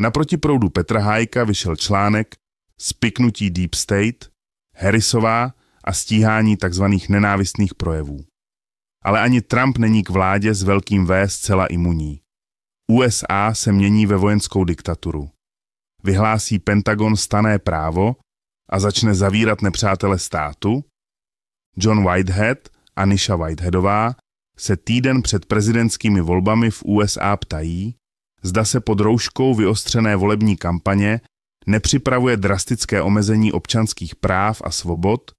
Naproti proudu Petra Hájka vyšel článek Spiknutí Deep State, Harrisová a stíhání tzv. nenávistných projevů. Ale ani Trump není k vládě s velkým V zcela imunní. USA se mění ve vojenskou diktaturu. Vyhlásí Pentagon stané právo a začne zavírat nepřátele státu? John Whitehead a Nisha Whiteheadová se týden před prezidentskými volbami v USA ptají, zda se pod rouškou vyostřené volební kampaně nepřipravuje drastické omezení občanských práv a svobod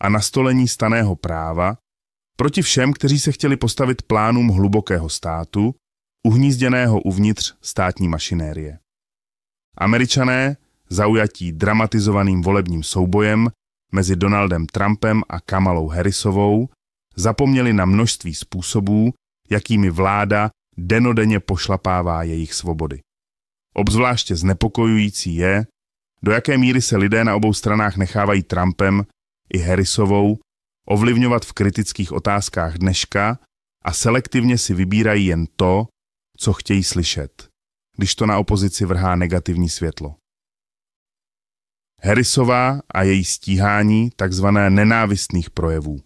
a nastolení staného práva proti všem, kteří se chtěli postavit plánům hlubokého státu, uhnízděného uvnitř státní mašinérie. Američané, zaujatí dramatizovaným volebním soubojem mezi Donaldem Trumpem a Kamalou Harrisovou, zapomněli na množství způsobů, jakými vláda denodenně pošlapává jejich svobody. Obzvláště znepokojující je, do jaké míry se lidé na obou stranách nechávají Trumpem i Harrisovou ovlivňovat v kritických otázkách dneška a selektivně si vybírají jen to, co chtějí slyšet, když to na opozici vrhá negativní světlo. Harrisová a její stíhání tzv. nenávistných projevů.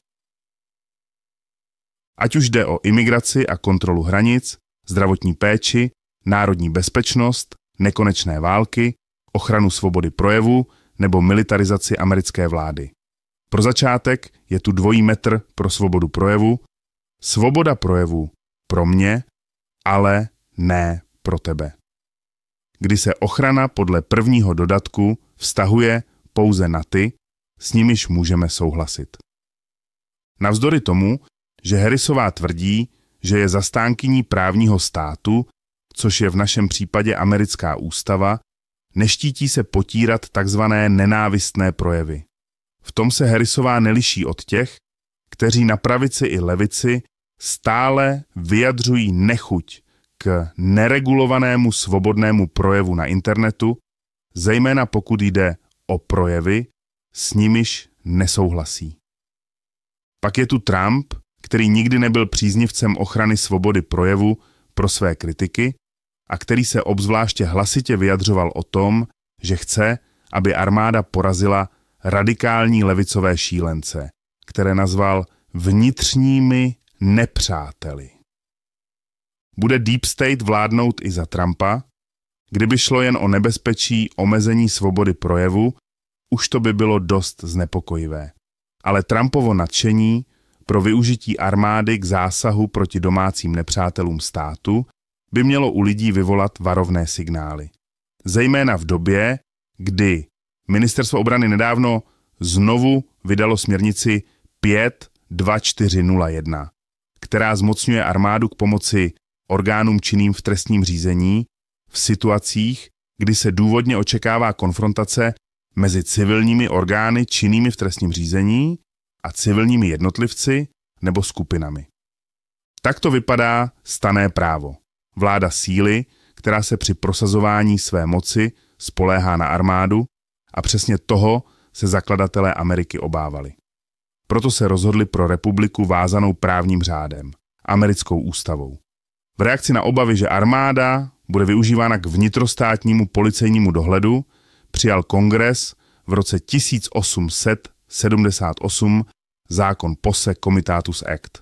Ať už jde o imigraci a kontrolu hranic, zdravotní péči, národní bezpečnost, nekonečné války, ochranu svobody projevu nebo militarizaci americké vlády. Pro začátek je tu dvojí metr pro svobodu projevu. Svoboda projevu pro mě, ale ne pro tebe. Kdy se ochrana podle prvního dodatku vztahuje pouze na ty, s nimiž můžeme souhlasit. Navzdory tomu, že Harrisová tvrdí, že je zastánkyní právního státu, což je v našem případě americká ústava, neštítí se potírat takzvané nenávistné projevy. V tom se Harrisová neliší od těch, kteří na pravici i levici stále vyjadřují nechuť k neregulovanému svobodnému projevu na internetu, zejména pokud jde o projevy, s nimiž nesouhlasí. Pak je tu Trump, který nikdy nebyl příznivcem ochrany svobody projevu pro své kritiky a který se obzvláště hlasitě vyjadřoval o tom, že chce, aby armáda porazila radikální levicové šílence, které nazval vnitřními nepřáteli. Bude Deep State vládnout i za Trumpa? Kdyby šlo jen o nebezpečí omezení svobody projevu, už to by bylo dost znepokojivé. Ale Trumpovo nadšení pro využití armády k zásahu proti domácím nepřátelům státu by mělo u lidí vyvolat varovné signály. Zejména v době, kdy Ministerstvo obrany nedávno znovu vydalo směrnici 52401, která zmocňuje armádu k pomoci orgánům činným v trestním řízení v situacích, kdy se důvodně očekává konfrontace mezi civilními orgány činnými v trestním řízení a civilními jednotlivci nebo skupinami. Tak to vypadá stané právo. Vláda síly, která se při prosazování své moci spoléhá na armádu a přesně toho se zakladatelé Ameriky obávali. Proto se rozhodli pro republiku vázanou právním řádem, americkou ústavou. V reakci na obavy, že armáda bude využívána k vnitrostátnímu policejnímu dohledu, přijal kongres v roce 1800 78 zákon POSE Comitatus Act.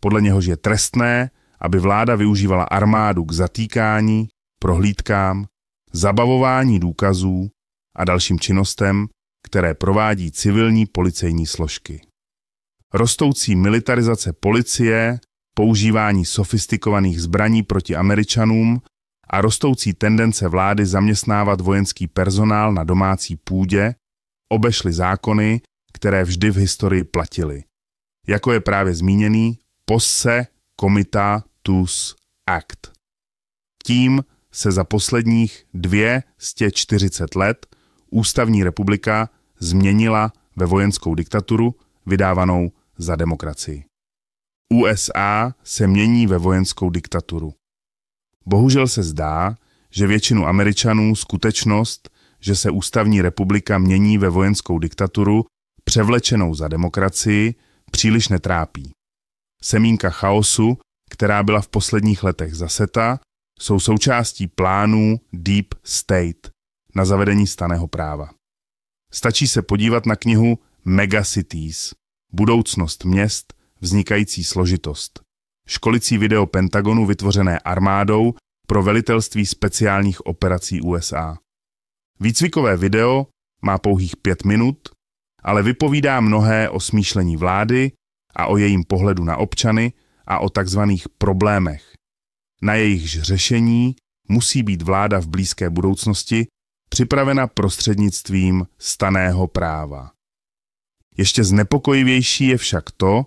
Podle něhož je trestné, aby vláda využívala armádu k zatýkání, prohlídkám, zabavování důkazů a dalším činnostem, které provádí civilní policejní složky. Rostoucí militarizace policie, používání sofistikovaných zbraní proti Američanům a rostoucí tendence vlády zaměstnávat vojenský personál na domácí půdě obešly zákony, které vždy v historii platily. Jako je právě zmíněný posse comitatus act. Tím se za posledních dvě z těch 40 let ústavní republika změnila ve vojenskou diktaturu vydávanou za demokracii. USA se mění ve vojenskou diktaturu. Bohužel se zdá, že většinu Američanů skutečnost, že se ústavní republika mění ve vojenskou diktaturu, převlečenou za demokracii, příliš netrápí. Semínka chaosu, která byla v posledních letech zaseta, jsou součástí plánů Deep State na zavedení staného práva. Stačí se podívat na knihu Megacities – budoucnost měst, vznikající složitost. Školicí video Pentagonu vytvořené armádou pro velitelství speciálních operací USA. Výcvikové video má pouhých pět minut ale vypovídá mnohé o smýšlení vlády a o jejím pohledu na občany a o takzvaných problémech. Na jejichž řešení musí být vláda v blízké budoucnosti připravena prostřednictvím staného práva. Ještě znepokojivější je však to,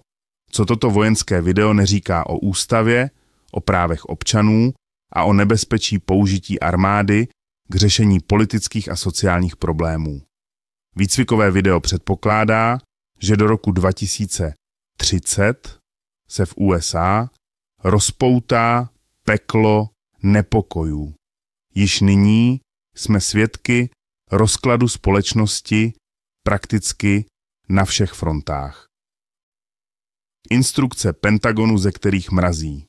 co toto vojenské video neříká o ústavě, o právech občanů a o nebezpečí použití armády k řešení politických a sociálních problémů. Výcvikové video předpokládá, že do roku 2030 se v USA rozpoutá peklo nepokojů. Již nyní jsme svědky rozkladu společnosti prakticky na všech frontách. Instrukce Pentagonu, ze kterých mrazí.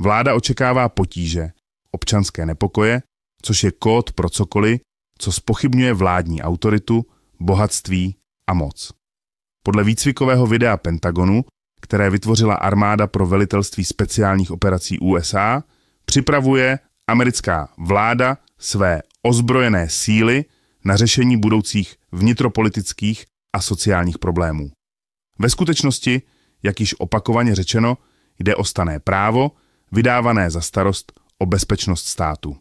Vláda očekává potíže, občanské nepokoje, což je kód pro cokoliv, co spochybňuje vládní autoritu, bohatství a moc. Podle výcvikového videa Pentagonu, které vytvořila armáda pro velitelství speciálních operací USA, připravuje americká vláda své ozbrojené síly na řešení budoucích vnitropolitických a sociálních problémů. Ve skutečnosti, jak již opakovaně řečeno, jde o stané právo, vydávané za starost o bezpečnost státu.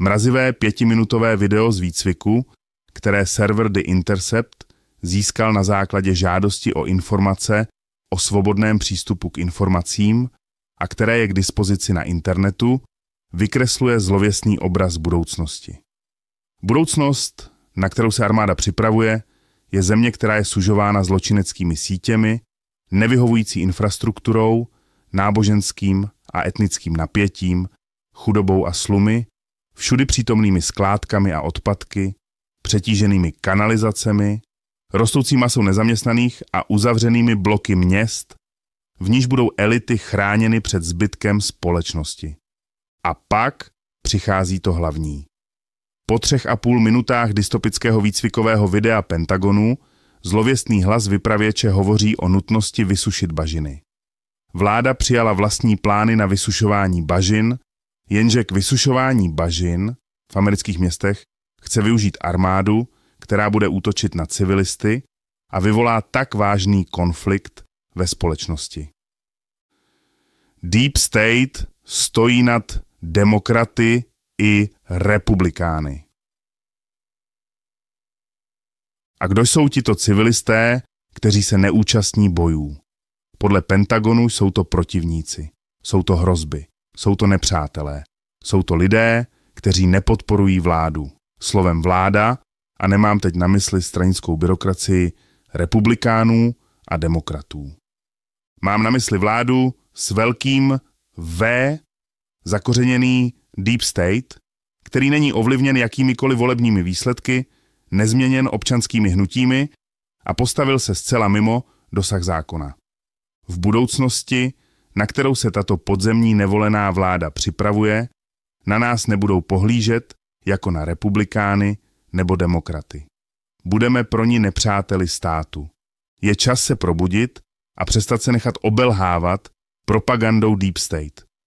Mrazivé pětiminutové video z výcviku, které server The Intercept získal na základě žádosti o informace o svobodném přístupu k informacím a které je k dispozici na internetu, vykresluje zlověstný obraz budoucnosti. Budoucnost, na kterou se armáda připravuje, je země, která je sužována zločineckými sítěmi, nevyhovující infrastrukturou, náboženským a etnickým napětím, chudobou a slumy, všudy přítomnými skládkami a odpadky, přetíženými kanalizacemi, rostoucí masou nezaměstnaných a uzavřenými bloky měst, v níž budou elity chráněny před zbytkem společnosti. A pak přichází to hlavní. Po třech a půl minutách dystopického výcvikového videa Pentagonu zlověstný hlas vypravěče hovoří o nutnosti vysušit bažiny. Vláda přijala vlastní plány na vysušování bažin Jenže k vysušování bažin v amerických městech chce využít armádu, která bude útočit na civilisty a vyvolá tak vážný konflikt ve společnosti. Deep State stojí nad demokraty i republikány. A kdo jsou tito civilisté, kteří se neúčastní bojů? Podle Pentagonu jsou to protivníci, jsou to hrozby. Jsou to nepřátelé. Jsou to lidé, kteří nepodporují vládu. Slovem vláda, a nemám teď na mysli stranickou byrokracii republikánů a demokratů. Mám na mysli vládu s velkým V zakořeněný Deep State, který není ovlivněn jakýmikoliv volebními výsledky, nezměněn občanskými hnutími a postavil se zcela mimo dosah zákona. V budoucnosti na kterou se tato podzemní nevolená vláda připravuje, na nás nebudou pohlížet jako na republikány nebo demokraty. Budeme pro ní nepřáteli státu. Je čas se probudit a přestat se nechat obelhávat propagandou Deep State.